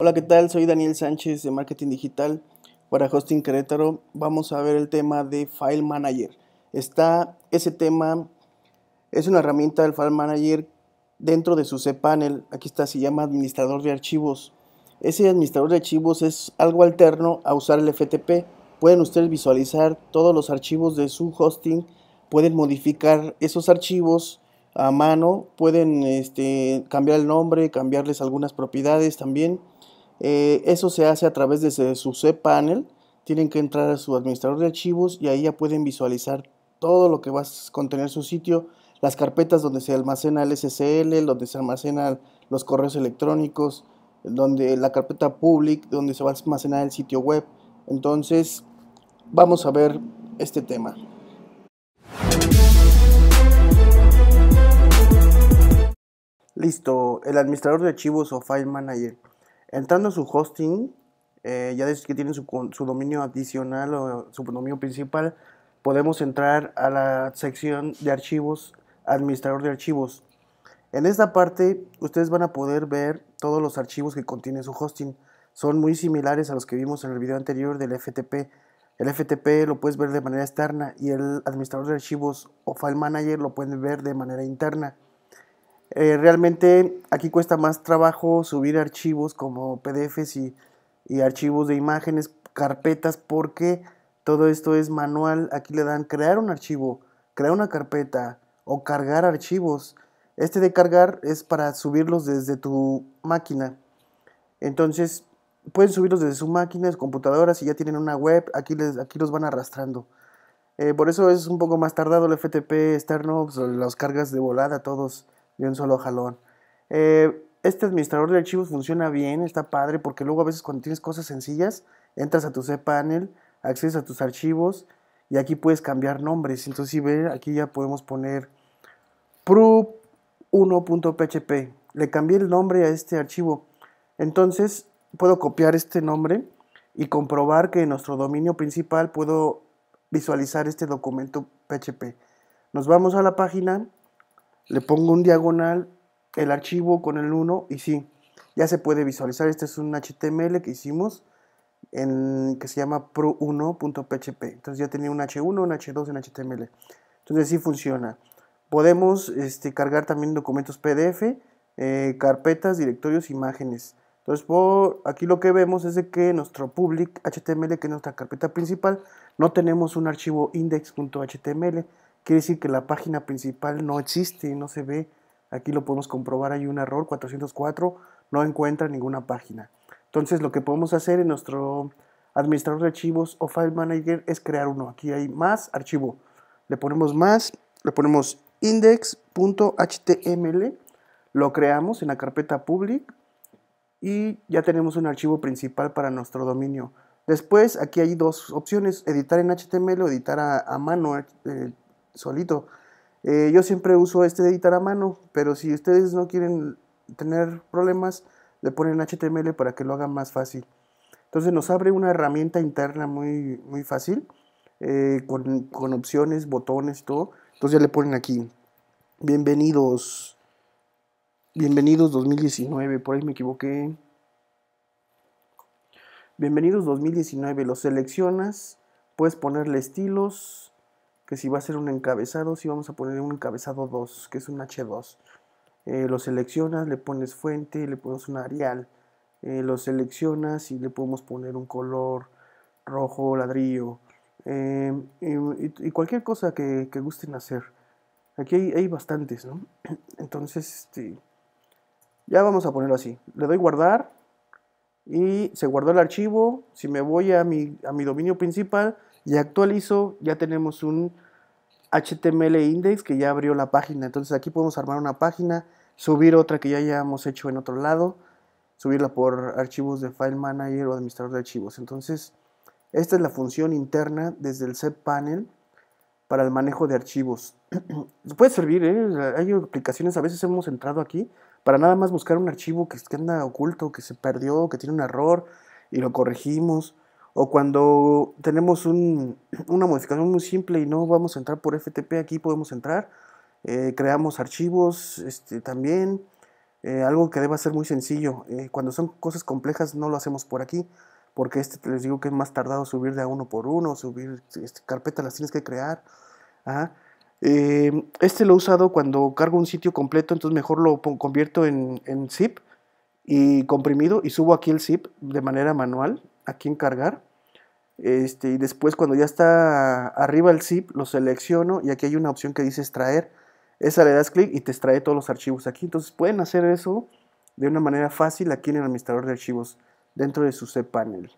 Hola, ¿qué tal? Soy Daniel Sánchez de Marketing Digital para Hosting Querétaro. Vamos a ver el tema de File Manager. Está ese tema, es una herramienta del File Manager dentro de su cPanel. Aquí está, se llama administrador de archivos. Ese administrador de archivos es algo alterno a usar el FTP. Pueden ustedes visualizar todos los archivos de su hosting, pueden modificar esos archivos a mano, pueden este, cambiar el nombre, cambiarles algunas propiedades también. Eh, eso se hace a través de su cPanel. Tienen que entrar a su administrador de archivos y ahí ya pueden visualizar todo lo que va a contener su sitio, las carpetas donde se almacena el SSL, donde se almacenan los correos electrónicos, donde la carpeta public, donde se va a almacenar el sitio web. Entonces, vamos a ver este tema. Listo, el administrador de archivos o File Manager. Entrando a su hosting, eh, ya desde que tienen su, su, dominio adicional o su dominio principal, podemos entrar a la sección de archivos, administrador de archivos. En esta parte, ustedes van a poder ver todos los archivos que contiene su hosting. Son muy similares a los que vimos en el video anterior del FTP. El FTP lo puedes ver de manera externa y el administrador de archivos o file manager lo pueden ver de manera interna. Eh, realmente aquí cuesta más trabajo subir archivos como PDFs y, archivos de imágenes, carpetas, porque todo esto es manual. Aquí le dan crear un archivo, crear una carpeta o cargar archivos. Este de cargar es para subirlos desde tu máquina. Entonces, pueden subirlos desde su máquina, su computadora, si ya tienen una web, aquí, les, aquí los van arrastrando. Eh, por eso es un poco más tardado el FTP externo, las cargas de volada, todos de un solo jalón. Eh, este administrador de archivos funciona bien, está padre, porque luego a veces cuando tienes cosas sencillas, entras a tu cPanel, accedes a tus archivos y aquí puedes cambiar nombres. Entonces, si ven, aquí ya podemos poner prup1.php. Le cambié el nombre a este archivo. Entonces, puedo copiar este nombre y comprobar que en nuestro dominio principal puedo visualizar este documento PHP. Nos vamos a la página le pongo un diagonal, el archivo con el 1 y sí, ya se puede visualizar. Este es un HTML que hicimos en, que se llama pro1.php. Entonces ya tenía un H1, un H2 en HTML. Entonces sí funciona. Podemos este, cargar también documentos PDF, eh, carpetas, directorios, imágenes. Entonces por aquí lo que vemos es que nuestro public HTML, que es nuestra carpeta principal, no tenemos un archivo index.html quiere decir que la página principal no existe, no se ve. Aquí lo podemos comprobar, hay un error 404, no encuentra ninguna página. Entonces lo que podemos hacer en nuestro administrador de archivos o file manager es crear uno. Aquí hay más archivo. Le ponemos más, le ponemos index.html, lo creamos en la carpeta public y ya tenemos un archivo principal para nuestro dominio. Después aquí hay dos opciones, editar en HTML o editar a, mano eh, solito. Eh, yo siempre uso este de editar a mano, pero si ustedes no quieren tener problemas, le ponen HTML para que lo hagan más fácil. Entonces nos abre una herramienta interna muy, muy fácil, eh, con, opciones, botones todo. Entonces ya le ponen aquí, bienvenidos, bienvenidos 2019, por ahí me equivoqué. Bienvenidos 2019, lo seleccionas, puedes ponerle estilos, que si va a ser un encabezado, si vamos a poner un encabezado 2, que es un H2. Eh, lo seleccionas, le pones fuente, le pones un Arial. Eh, lo seleccionas y le podemos poner un color rojo, ladrillo. Em, em, y, cualquier cosa que, gusten hacer. Aquí hay, bastantes, ¿no? Entonces, este, ya vamos a ponerlo así. Le doy guardar y se guardó el archivo. Si me voy a mi, a mi dominio principal y actualizo, ya tenemos un HTML index que ya abrió la página. Entonces aquí podemos armar una página, subir otra que ya hemos hecho en otro lado, subirla por archivos de File Manager o administrador de archivos. Entonces, esta es la función interna desde el set panel para el manejo de archivos. Puede servir, ¿eh? hay aplicaciones, a veces hemos entrado aquí para nada más buscar un archivo que, anda oculto, que se perdió, que tiene un error y lo corregimos. O cuando tenemos una modificación muy simple y no vamos a entrar por FTP, aquí podemos entrar. Eh, creamos archivos este, también. Eh, algo que deba ser muy sencillo. cuando son cosas complejas no lo hacemos por aquí porque este les digo que es más tardado subir de a uno por uno, subir este, carpetas las tienes que crear. Eh, este lo he usado cuando cargo un sitio completo, entonces mejor lo convierto en, en zip y comprimido y subo aquí el zip de manera manual, aquí en cargar. Este, y después cuando ya está arriba el zip, lo selecciono y aquí hay una opción que dice extraer. Esa le das clic y te extrae todos los archivos aquí. Entonces pueden hacer eso de una manera fácil aquí en el administrador de archivos dentro de su panel.